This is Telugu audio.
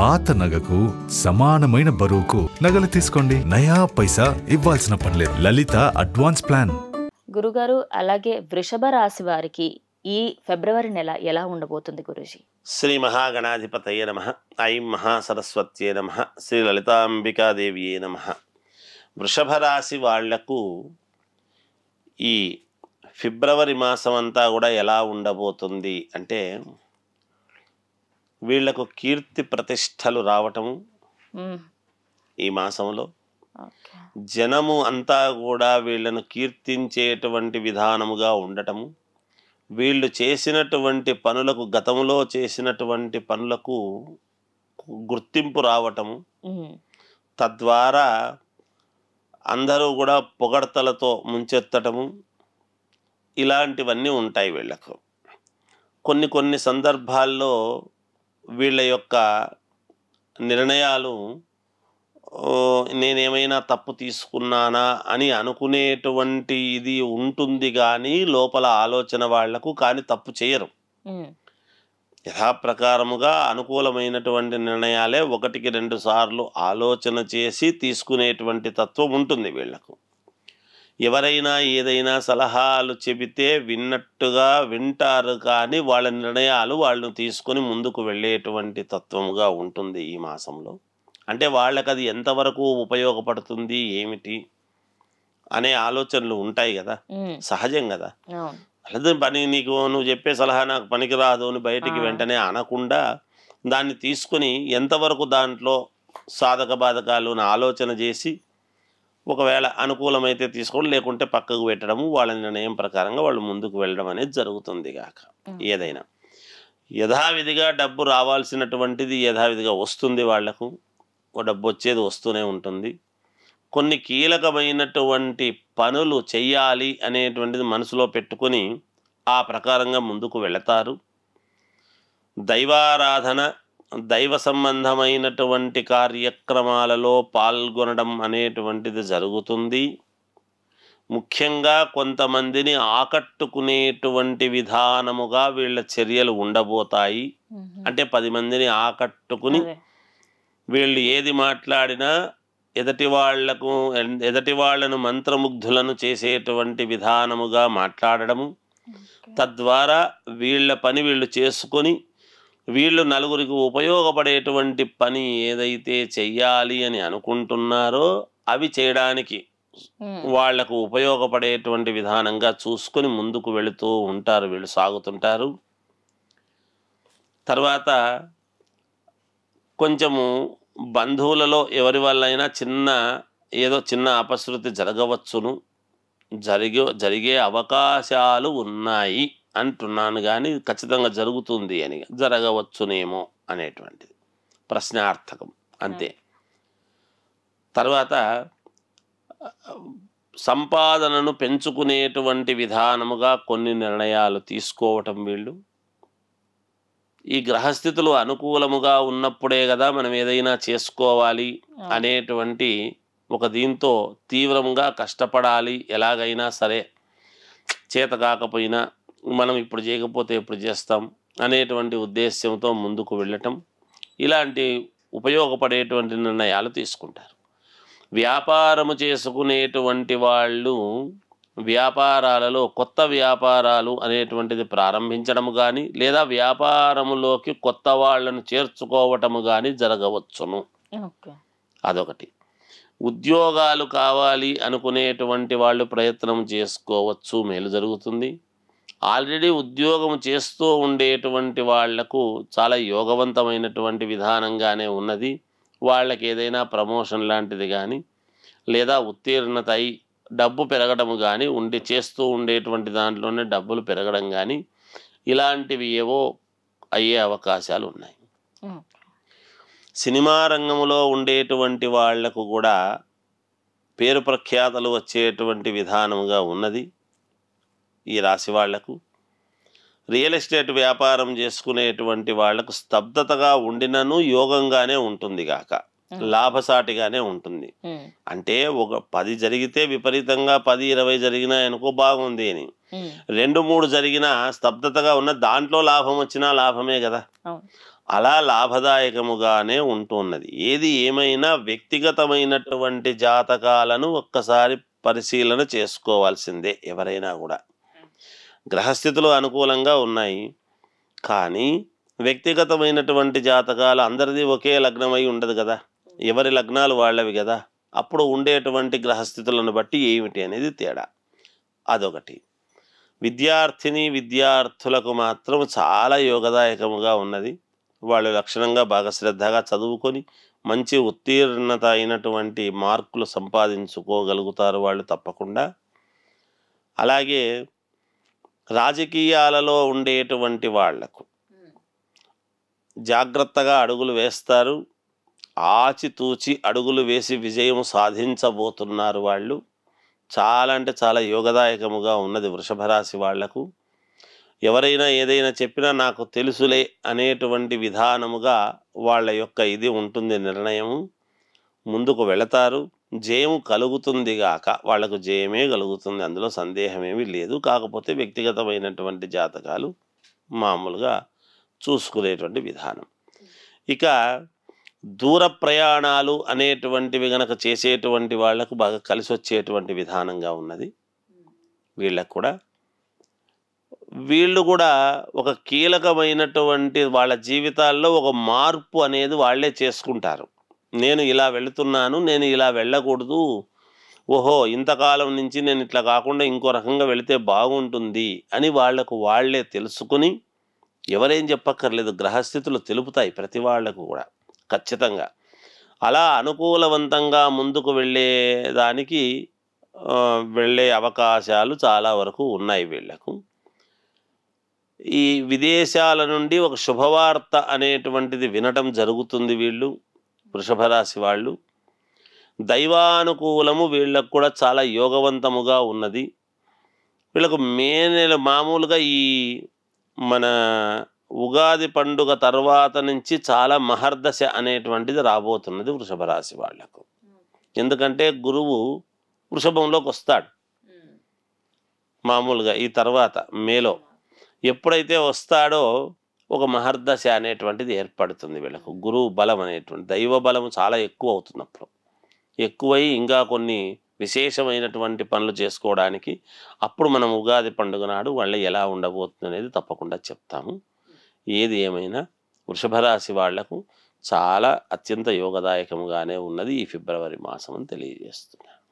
పాత నగకు సమానమైన బరువుకు నగలు తీసుకోండి నయా పైసా ఇవ్వాల్సిన పనిలేదు లలిత అడ్వాన్స్ ప్లాన్ గురుగారు అలాగే వృషభ రాశి వారికి ఈ ఫిబ్రవరి నెల ఎలా ఉండబోతుంది గురుజీ శ్రీ మహాగణాధిపతయ నమ ఐం మహాసరస్వత్యే నమ శ్రీ లలితాంబికాదేవియే నమ వృషభ రాశి వాళ్లకు ఈ ఫిబ్రవరి మాసం అంతా కూడా ఎలా ఉండబోతుంది అంటే వీళ్లకు కీర్తి ప్రతిష్టలు రావటం ఈ మాసంలో జనము అంతా కూడా వీళ్ళను కీర్తించేటువంటి విధానముగా ఉండటము వీళ్ళు చేసినటువంటి పనులకు గతంలో చేసినటువంటి పనులకు గుర్తింపు రావటము తద్వారా అందరూ కూడా పొగడతలతో ముంచెత్తటము ఇలాంటివన్నీ ఉంటాయి వీళ్ళకు కొన్ని కొన్ని సందర్భాల్లో వీళ్ళ యొక్క నిర్ణయాలు నేనేమైనా తప్పు తీసుకున్నానా అని అనుకునేటువంటి ఇది ఉంటుంది కానీ లోపల ఆలోచన వాళ్లకు కానీ తప్పు చేయరు యథాప్రకారముగా అనుకూలమైనటువంటి నిర్ణయాలే ఒకటికి రెండు సార్లు ఆలోచన చేసి తీసుకునేటువంటి తత్వం ఉంటుంది వీళ్లకు ఎవరైనా ఏదైనా సలహాలు చెబితే విన్నట్టుగా వింటారు కానీ వాళ్ళ నిర్ణయాలు వాళ్ళని తీసుకుని ముందుకు వెళ్ళేటువంటి తత్వముగా ఉంటుంది ఈ మాసంలో అంటే వాళ్ళకి అది ఎంతవరకు ఉపయోగపడుతుంది ఏమిటి అనే ఆలోచనలు ఉంటాయి కదా సహజం కదా అలాగే పని నీకు నువ్వు చెప్పే సలహా నాకు పనికిరాదు అని బయటికి వెంటనే అనకుండా దాన్ని తీసుకుని ఎంతవరకు దాంట్లో సాధక బాధకాలు ఆలోచన చేసి ఒకవేళ అనుకూలమైతే తీసుకోవడం లేకుంటే పక్కకు పెట్టడము వాళ్ళ నిర్ణయం ప్రకారంగా వాళ్ళు ముందుకు వెళ్ళడం అనేది జరుగుతుంది కాక ఏదైనా యథావిధిగా డబ్బు రావాల్సినటువంటిది యథావిధిగా వస్తుంది వాళ్లకు డబ్బు వచ్చేది వస్తూనే ఉంటుంది కొన్ని కీలకమైనటువంటి పనులు చెయ్యాలి అనేటువంటిది మనసులో పెట్టుకొని ఆ ప్రకారంగా ముందుకు వెళతారు దైవారాధన దైవ సంబంధమైనటువంటి కార్యక్రమాలలో పాల్గొనడం అనేటువంటిది జరుగుతుంది ముఖ్యంగా కొంతమందిని ఆకట్టుకునేటువంటి విధానముగా వీళ్ళ చర్యలు ఉండబోతాయి అంటే పది మందిని ఆకట్టుకుని వీళ్ళు ఏది మాట్లాడినా ఎదటి వాళ్లకు ఎదటి వాళ్లను మంత్రముగ్ధులను చేసేటువంటి విధానముగా మాట్లాడడము తద్వారా వీళ్ళ పని వీళ్ళు చేసుకొని వీళ్ళు నలుగురికి ఉపయోగపడేటువంటి పని ఏదైతే చెయ్యాలి అని అనుకుంటున్నారో అవి చేయడానికి వాళ్లకు ఉపయోగపడేటువంటి విధానంగా చూసుకొని ముందుకు వెళుతూ ఉంటారు వీళ్ళు సాగుతుంటారు తర్వాత కొంచెము బంధువులలో ఎవరి వల్లైనా చిన్న ఏదో చిన్న అపశృతి జరగవచ్చును జరిగే జరిగే అవకాశాలు ఉన్నాయి అంటున్నాను కానీ ఖచ్చితంగా జరుగుతుంది అని జరగవచ్చునేమో అనేటువంటిది ప్రశ్నార్థకం అంతే తర్వాత సంపాదనను పెంచుకునేటువంటి విధానముగా కొన్ని నిర్ణయాలు తీసుకోవటం వీళ్ళు ఈ గ్రహస్థితులు అనుకూలముగా ఉన్నప్పుడే కదా మనం ఏదైనా చేసుకోవాలి అనేటువంటి ఒక దీంతో తీవ్రంగా కష్టపడాలి ఎలాగైనా సరే చేత కాకపోయినా మనం ఇప్పుడు చేయకపోతే ఎప్పుడు చేస్తాం అనేటువంటి ఉద్దేశ్యంతో ముందుకు వెళ్ళటం ఇలాంటి ఉపయోగపడేటువంటి నిర్ణయాలు తీసుకుంటారు వ్యాపారము చేసుకునేటువంటి వాళ్ళు వ్యాపారాలలో కొత్త వ్యాపారాలు అనేటువంటిది ప్రారంభించడం కానీ లేదా వ్యాపారములోకి కొత్త వాళ్ళను చేర్చుకోవటము కానీ జరగవచ్చును అదొకటి ఉద్యోగాలు కావాలి అనుకునేటువంటి వాళ్ళు ప్రయత్నం చేసుకోవచ్చు మేలు జరుగుతుంది ఆల్రెడీ ఉద్యోగం చేస్తూ ఉండేటువంటి వాళ్లకు చాలా యోగవంతమైనటువంటి విధానంగానే ఉన్నది వాళ్ళకి ఏదైనా ప్రమోషన్ లాంటిది కానీ లేదా ఉత్తీర్ణత అయి డబ్బు పెరగడం కానీ ఉండి చేస్తూ ఉండేటువంటి దాంట్లోనే డబ్బులు పెరగడం కానీ ఇలాంటివి ఏవో అయ్యే అవకాశాలు ఉన్నాయి సినిమా రంగంలో ఉండేటువంటి వాళ్లకు కూడా పేరు ప్రఖ్యాతలు వచ్చేటువంటి విధానముగా ఉన్నది ఈ రాశి వాళ్లకు రియల్ ఎస్టేట్ వ్యాపారం చేసుకునేటువంటి వాళ్లకు స్తబ్దతగా ఉండినను యోగంగానే ఉంటుంది గాక లాభసాటిగానే ఉంటుంది అంటే ఒక పది జరిగితే విపరీతంగా పది ఇరవై జరిగినా అనుకో బాగుంది అని రెండు మూడు జరిగినా స్తబ్దతగా ఉన్న దాంట్లో లాభం వచ్చినా లాభమే కదా అలా లాభదాయకముగానే ఉంటున్నది ఏది ఏమైనా వ్యక్తిగతమైనటువంటి జాతకాలను ఒక్కసారి పరిశీలన చేసుకోవాల్సిందే ఎవరైనా కూడా గ్రహస్థితులు అనుకూలంగా ఉన్నాయి కానీ వ్యక్తిగతమైనటువంటి జాతకాలు అందరిది ఒకే లగ్నమై ఉండదు కదా ఎవరి లగ్నాలు వాళ్ళవి కదా అప్పుడు ఉండేటువంటి గ్రహస్థితులను బట్టి ఏమిటి అనేది తేడా అదొకటి విద్యార్థిని విద్యార్థులకు మాత్రం చాలా యోగదాయకముగా ఉన్నది వాళ్ళు లక్షణంగా బాగా శ్రద్ధగా చదువుకొని మంచి ఉత్తీర్ణత అయినటువంటి మార్కులు సంపాదించుకోగలుగుతారు వాళ్ళు తప్పకుండా అలాగే రాజకీయాలలో ఉండేటువంటి వాళ్లకు జాగ్రత్తగా అడుగులు వేస్తారు ఆచితూచి అడుగులు వేసి విజయం సాధించబోతున్నారు వాళ్ళు చాలా అంటే చాలా యోగదాయకముగా ఉన్నది వృషభరాశి వాళ్లకు ఎవరైనా ఏదైనా చెప్పినా నాకు తెలుసులే అనేటువంటి విధానముగా వాళ్ళ యొక్క ఇది ఉంటుంది నిర్ణయము ముందుకు వెళతారు జయం కలుగుతుంది గాక వాళ్లకు జయమే కలుగుతుంది అందులో సందేహమేమీ లేదు కాకపోతే వ్యక్తిగతమైనటువంటి జాతకాలు మామూలుగా చూసుకునేటువంటి విధానం ఇక దూర ప్రయాణాలు అనేటువంటివి గనక చేసేటువంటి వాళ్లకు బాగా కలిసి వచ్చేటువంటి విధానంగా ఉన్నది వీళ్ళకు కూడా వీళ్ళు కూడా ఒక కీలకమైనటువంటి వాళ్ళ జీవితాల్లో ఒక మార్పు అనేది వాళ్ళే చేసుకుంటారు నేను ఇలా వెళుతున్నాను నేను ఇలా వెళ్ళకూడదు ఓహో ఇంతకాలం నుంచి నేను ఇట్లా కాకుండా ఇంకో రకంగా వెళితే బాగుంటుంది అని వాళ్లకు వాళ్లే తెలుసుకుని ఎవరేం చెప్పక్కర్లేదు గ్రహస్థితులు తెలుపుతాయి ప్రతి వాళ్లకు కూడా ఖచ్చితంగా అలా అనుకూలవంతంగా ముందుకు వెళ్ళే దానికి వెళ్ళే అవకాశాలు చాలా వరకు ఉన్నాయి వీళ్లకు ఈ విదేశాల నుండి ఒక శుభవార్త అనేటువంటిది వినటం జరుగుతుంది వీళ్ళు వృషభ రాశి వాళ్ళు దైవానుకూలము వీళ్ళకు కూడా చాలా యోగవంతముగా ఉన్నది వీళ్ళకు మే నెల మామూలుగా ఈ మన ఉగాది పండుగ తర్వాత నుంచి చాలా మహర్దశ అనేటువంటిది రాబోతున్నది వృషభ రాశి వాళ్లకు ఎందుకంటే గురువు వృషభంలోకి వస్తాడు మామూలుగా ఈ తర్వాత మేలో ఎప్పుడైతే వస్తాడో ఒక మహర్దశ అనేటువంటిది ఏర్పడుతుంది వీళ్ళకు గురువు బలం అనేటువంటి దైవ బలం చాలా ఎక్కువ అవుతున్నప్పుడు ఎక్కువై ఇంకా కొన్ని విశేషమైనటువంటి పనులు చేసుకోవడానికి అప్పుడు మనం ఉగాది పండుగ నాడు వాళ్ళు ఎలా ఉండబోతుంది అనేది తప్పకుండా చెప్తాము ఏది ఏమైనా వృషభరాశి వాళ్లకు చాలా అత్యంత యోగదాయకముగానే ఉన్నది ఈ ఫిబ్రవరి మాసం అని తెలియజేస్తున్నాను